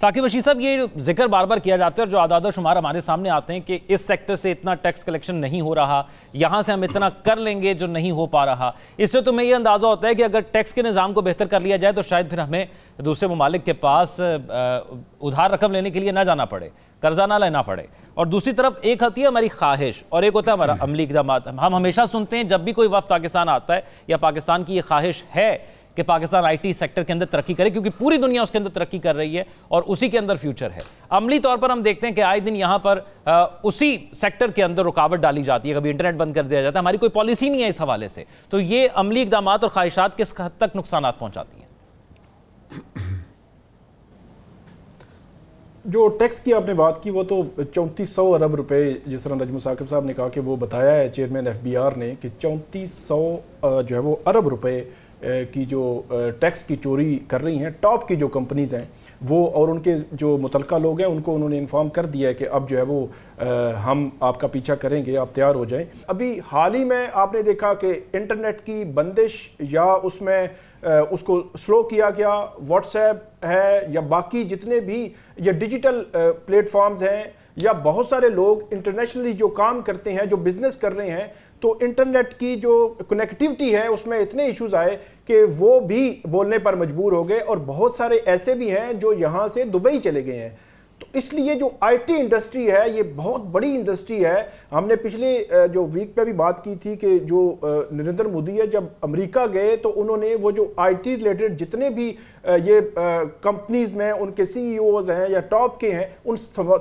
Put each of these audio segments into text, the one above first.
साकिब बशीर साहब ये जिक्र बार बार किया जाता है और जो आदाद शुमार हमारे सामने आते हैं कि इस सेक्टर से इतना टैक्स कलेक्शन नहीं हो रहा यहाँ से हम इतना कर लेंगे जो नहीं हो पा रहा इससे तो मैं ये अंदाज़ा होता है कि अगर टैक्स के निज़ाम को बेहतर कर लिया जाए तो शायद फिर हमें दूसरे ममालिक के पास उधार रकम लेने के लिए ना जाना पड़े कर्जा ना लेना पड़े और दूसरी तरफ एक होती है हमारी ख्वाहिश और एक होता है हमारा अमली इकदाम हम हमेशा सुनते हैं जब भी कोई वक्त पाकिस्तान आता है या पाकिस्तान की ये ख्वाहिश है कि पाकिस्तान आईटी सेक्टर के अंदर तरक्की करे क्योंकि पूरी दुनिया उसके अंदर तरक्की कर रही है और उसी के अंदर फ्यूचर है अमली तौर पर हम देखते हैं कि आए दिन यहाँ पर आ, उसी सेक्टर के अंदर रुकावट डाली जाती है कभी इंटरनेट बंद कर दिया जाता है हमारी कोई पॉलिसी नहीं है इस हवाले से तो ये अमली इकदाम और ख्वाहिशात किस हद तक नुकसान पहुँचाती हैं जो टैक्स की आपने बात की वो तो चौंतीस सौ अरब रुपए जिस तरह नजमु साकिब साहब ने कहा कि वो बताया है चेयरमैन एफबीआर ने कि चौंतीस सौ जो है वो अरब रुपए की जो टैक्स की चोरी कर रही हैं टॉप की जो कंपनीज़ हैं वो और उनके जो मुतलका लोग हैं उनको उन्होंने इन्फॉर्म कर दिया है कि अब जो है वो हम आपका पीछा करेंगे आप तैयार हो जाएं अभी हाल ही में आपने देखा कि इंटरनेट की बंदिश या उसमें उसको स्लो किया गया व्हाट्सएप है या बाकी जितने भी ये डिजिटल प्लेटफॉर्म्स हैं या बहुत सारे लोग इंटरनेशनली जो काम करते हैं जो बिजनेस कर रहे हैं तो इंटरनेट की जो कनेक्टिविटी है उसमें इतने इश्यूज आए कि वो भी बोलने पर मजबूर हो गए और बहुत सारे ऐसे भी हैं जो यहाँ से दुबई चले गए हैं इसलिए जो आईटी इंडस्ट्री है ये बहुत बड़ी इंडस्ट्री है हमने पिछले जो वीक पे भी बात की थी कि जो नरेंद्र मोदी है जब अमेरिका गए तो उन्होंने वो जो आईटी रिलेटेड जितने भी ये कंपनीज में उनके सीईओज e हैं या टॉप के हैं उन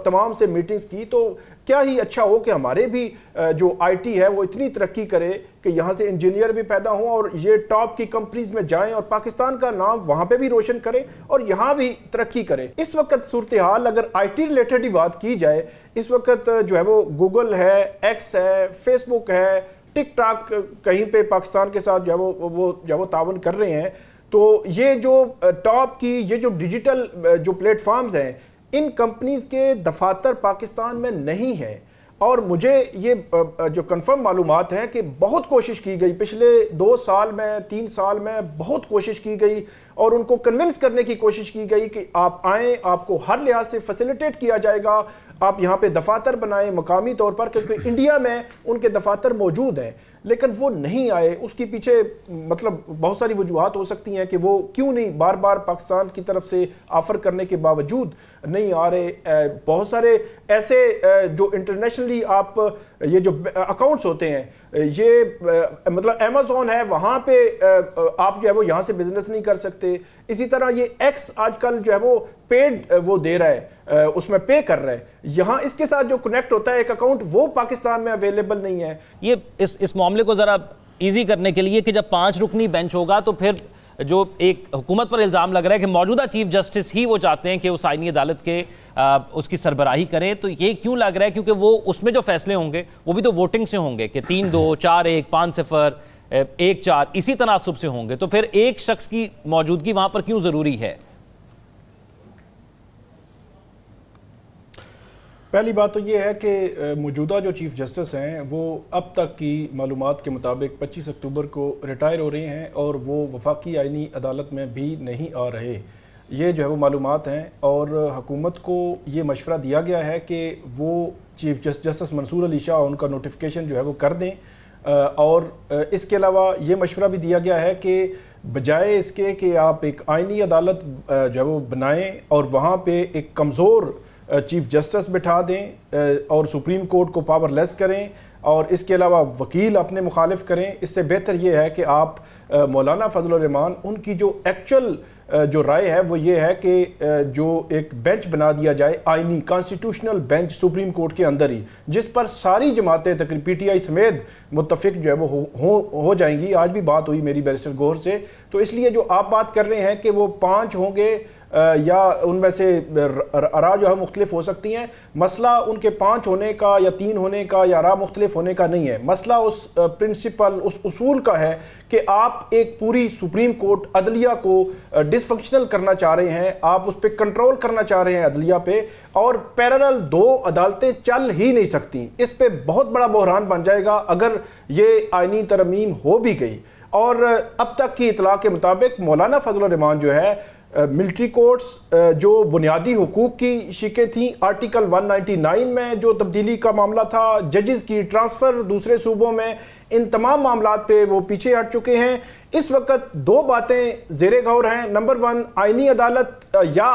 तमाम से मीटिंग्स की तो क्या ही अच्छा हो कि हमारे भी जो आईटी है वो इतनी तरक्की करे कि यहाँ से इंजीनियर भी पैदा हों और ये टॉप की कंपनीज में जाएं और पाकिस्तान का नाम वहाँ पे भी रोशन करें और यहाँ भी तरक्की करें इस वक्त सूरत हाल अगर आईटी रिलेटेड ही बात की जाए इस वक्त जो है वो गूगल है एक्स है फेसबुक है टिकटॉक कहीं पे पाकिस्तान के साथ जो है वो वो जो है वो तावन कर रहे हैं तो ये जो टॉप की ये जो डिजिटल जो प्लेटफॉर्म्स हैं इन कंपनीज़ के दफातर पाकिस्तान में नहीं हैं और मुझे ये जो कंफर्म मालूम है कि बहुत कोशिश की गई पिछले दो साल में तीन साल में बहुत कोशिश की गई और उनको कन्विंस करने की कोशिश की गई कि आप आए आपको हर लिहाज से फैसिलिटेट किया जाएगा आप यहाँ पे दफातर बनाएं मकामी तौर पर क्योंकि इंडिया में उनके दफातर मौजूद हैं लेकिन वो नहीं आए उसके पीछे मतलब बहुत सारी वजूहत हो सकती हैं कि वो क्यों नहीं बार बार पाकिस्तान की तरफ से ऑफ़र करने के बावजूद नहीं आ रहे बहुत सारे ऐसे जो इंटरनेशनली आप ये जो अकाउंट्स होते हैं ये मतलब अमेज़ोन है वहाँ पे आप जो है वो यहाँ से बिज़नेस नहीं कर सकते इसी तरह ये एक्स आजकल जो है वो पेड वो दे रहा है उसमें पे कर रहा है यहाँ इसके साथ जो कनेक्ट होता है एक अकाउंट वो पाकिस्तान में अवेलेबल नहीं है ये इस इस मामले को ज़रा ईजी करने के लिए कि जब पाँच रुकनी बेंच होगा तो फिर जो एक हुकूमत पर इल्ज़ाम लग रहा है कि मौजूदा चीफ जस्टिस ही वो चाहते हैं कि उस आइनी अदालत के आ, उसकी सरबराही करें तो ये क्यों लग रहा है क्योंकि वो उसमें जो फैसले होंगे वो भी तो वोटिंग से होंगे कि तीन दो चार एक पाँच सिफर एक चार इसी तनासब से होंगे तो फिर एक शख्स की मौजूदगी वहां पर क्यों जरूरी है पहली बात तो ये है कि मौजूदा जो चीफ जस्टिस हैं वो अब तक की मालूम के मुताबिक 25 अक्टूबर को रिटायर हो रहे हैं और वो वफाकी आइनी अदालत में भी नहीं आ रहे ये जो है वो मालूम हैं और हकूमत को ये मशवरा दिया गया है कि वो चीफ जस्टिस मंसूर अली शाह उनका नोटिफिकेशन जो है वो कर दें और इसके अलावा ये मशवरा भी दिया गया है कि बजाय इसके कि आप एक आइनी अदालत जो है वो बनाएँ और वहाँ पर एक कमज़ोर चीफ जस्टिस बिठा दें और सुप्रीम कोर्ट को पावर लेस करें और इसके अलावा वकील अपने मुखालिफ करें इससे बेहतर ये है कि आप मौलाना फजल रहमान उनकी जो एक्चुअल जो राय है वो ये है कि जो एक बेंच बना दिया जाए आइनी कॉन्स्टिट्यूशनल बेंच सुप्रीम कोर्ट के अंदर ही जिस पर सारी जमातें तकरीब पी टी आई समेत मुतफिक जो है वो हो हो जाएंगी आज भी बात हुई मेरी बैरिस्टर गोहर से तो इसलिए जो आप बात कर रहे हैं कि वो पाँच होंगे या उनमें से आरा जो है मुख्तलिफ हो सकती हैं मसला उनके पाँच होने का या तीन होने का या रा मुख्तलिफ होने का नहीं है मसला उस प्रिंसिपल उस उसूल का है कि आप एक पूरी सुप्रीम कोर्ट अदलिया को डिसफंक्शनल करना चाह रहे हैं आप उस पर कंट्रोल करना चाह रहे हैं अदलिया पे और पैरल दो अदालतें चल ही नहीं सकती इस पर बहुत बड़ा बहरान बन जाएगा अगर ये आइनी तरमीम हो भी गई और अब तक की इतला के मुताबिक मौलाना फजल रमान जो है मिलिट्री कोर्ट्स जो बुनियादी हकूक़ की शिकें थीं आर्टिकल 199 में जो तब्दीली का मामला था जजेस की ट्रांसफ़र दूसरे सूबों में इन तमाम मामला पे वो पीछे हट चुके हैं इस वक्त दो बातें जेर गौर हैं नंबर वन आइनी अदालत या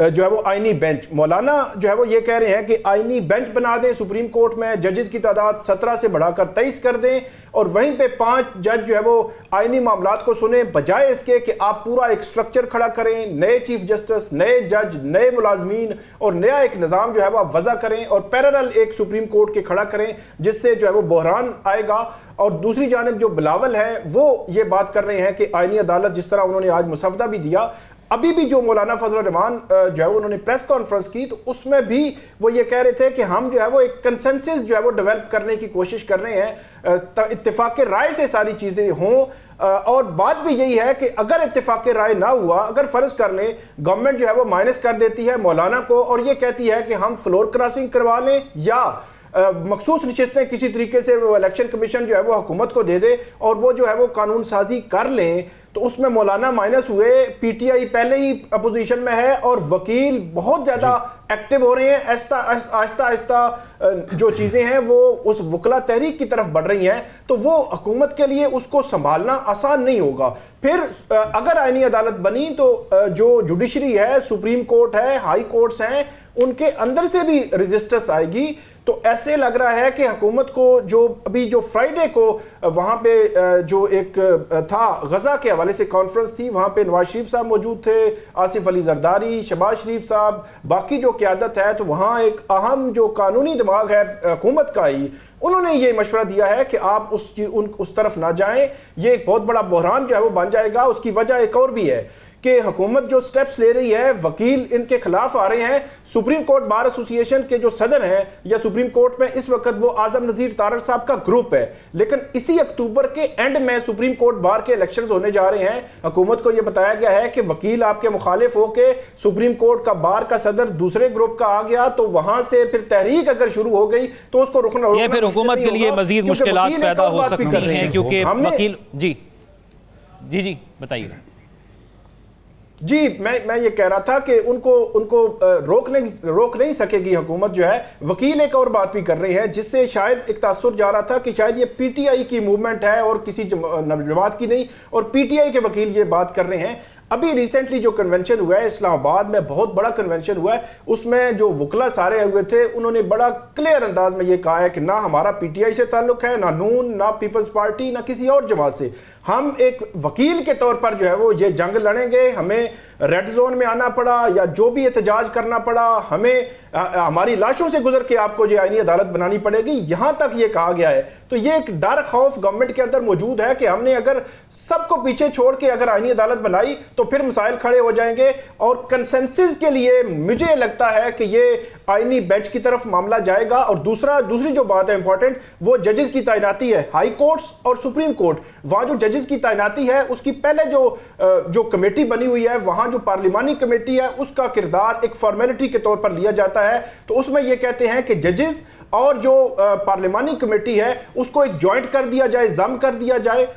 जो है वो आइनी बेंच मौलाना जो है वो ये कह रहे हैं कि आइनी बेंच बना दें सुप्रीम कोर्ट में जजेस की तादाद सत्रह से बढ़ाकर तेईस कर दें और वहीं पे पांच जज जो है वो आइनी मामला को सुने बजाय इसके कि आप पूरा एक स्ट्रक्चर खड़ा करें नए चीफ जस्टिस नए जज नए मुलाजमीन और नया एक निज़ाम जो है वह वजह करें और पैरल एक सुप्रीम कोर्ट के खड़ा करें जिससे जो है वो बहरान आएगा और दूसरी जानब जो बिलावल है वो ये बात कर रहे हैं कि आइनी अदालत जिस तरह उन्होंने आज मुसवदा भी दिया अभी भी जो मौलाना फजल रमान जो है उन्होंने प्रेस कॉन्फ्रेंस की तो उसमें भी वो ये कह रहे थे कि हम जो है वो एक कंसेंसस जो है वो डेवलप करने की कोशिश कर रहे हैं इतफाक़ राय से सारी चीज़ें हों और बात भी यही है कि अगर इतफाक़ राय ना हुआ अगर फ़र्ज कर लें गवर्नमेंट जो है वो माइनस कर देती है मौलाना को और ये कहती है कि हम फ्लोर क्रॉसिंग करवा लें या मखसूस नशस्तें किसी तरीके से वो इलेक्शन कमीशन जो है वो हुकूमत को दे दे और वो जो है वो कानून साजी कर लें तो उसमें मौलाना माइनस हुए पीटीआई पहले ही अपोजिशन में है और वकील बहुत ज़्यादा एक्टिव हो रहे हैं ऐसा आहिस्ता आहिस्ता जो चीज़ें हैं वो उस वकला तहरीक की तरफ बढ़ रही हैं तो वो हकूमत के लिए उसको संभालना आसान नहीं होगा फिर अगर आइनी अदालत बनी तो जो जुडिशरी है सुप्रीम कोर्ट है हाई कोर्ट्स हैं उनके अंदर से भी रजिस्टर्स आएगी तो ऐसे लग रहा है कि हकूमत को जो अभी जो फ्राइडे को वहाँ पे जो एक था गज़ा के हवाले से कॉन्फ्रेंस थी वहाँ पे नवाज शरीफ साहब मौजूद थे आसिफ अली जरदारी शबाज शरीफ साहब बाकी जो क्यादत आदत है तो वहाँ एक अहम जो कानूनी दिमाग है हुकूमत का ही उन्होंने ये मशवरा दिया है कि आप उस उन उस तरफ ना जाएं ये एक बहुत बड़ा बहरान जो है वो बन जाएगा उसकी वजह एक और भी है कि हुकूमत जो स्टेप्स ले रही है वकील इनके खिलाफ आ रहे हैं सुप्रीम कोर्ट बार एसोसिएशन के जो सदर हैं या सुप्रीम कोर्ट में इस वक्त वो आजम नजीर तारर साहब का ग्रुप है लेकिन इसी अक्टूबर के एंड में सुप्रीम कोर्ट बार के इलेक्शन होने जा रहे हैं हुकूमत को यह बताया गया है कि वकील आपके मुखालिफ हो के सुप्रीम कोर्ट का बार का सदर दूसरे ग्रुप का आ गया तो वहां से फिर तहरीक अगर शुरू हो गई तो उसको रुकना ये फिर हुकूमत के लिए मजीद मुश्किल पैदा हो सकती हैं क्योंकि वकील जी जी जी बताइएगा जी मैं मैं ये कह रहा था कि उनको उनको रोक नहीं रोक नहीं सकेगी हुकूमत जो है वकील एक और बात भी कर रही है जिससे शायद एक तासुर जा रहा था कि शायद ये पीटीआई की मूवमेंट है और किसी जमात की नहीं और पीटीआई के वकील ये बात कर रहे हैं अभी रिसेंटली जो कन्वेंशन हुआ है इस्लामाबाद में बहुत बड़ा कन्वेंशन हुआ है उसमें जो वकला सारे हुए थे उन्होंने बड़ा क्लियर अंदाज में ये कहा है कि ना हमारा पीटीआई से ताल्लुक है ना नून ना पीपल्स पार्टी ना किसी और जमात से हम एक वकील के तौर पर जो है वो ये जंग लड़ेंगे हमें रेड जोन में आना पड़ा या जो भी एहतजाज करना पड़ा हमें आ, हमारी लाशों से गुजर के आपको जो आईनी अदालत बनानी पड़ेगी यहां तक ये कहा गया है तो ये एक डर खौफ गवर्नमेंट के अंदर मौजूद है कि हमने अगर सबको पीछे छोड़ के अगर आइनी अदालत बनाई तो फिर मसाइल खड़े हो जाएंगे और कंसेंसिस के लिए मुझे लगता है कि ये आईनी बेंच की तरफ मामला जाएगा और दूसरा दूसरी जो बात है इंपॉर्टेंट वो जजेस की तैनाती है हाई कोर्ट्स और सुप्रीम कोर्ट वहां जो जजेस की तैनाती है उसकी पहले जो जो कमेटी बनी हुई है वहां जो पार्लियमानी कमेटी है उसका किरदार एक फॉर्मेलिटी के तौर पर लिया जाता है तो उसमें यह कहते हैं कि जजेस और जो पार्लियामानी कमेटी है उसको एक ज्वाइंट कर दिया जाए जम कर दिया जाए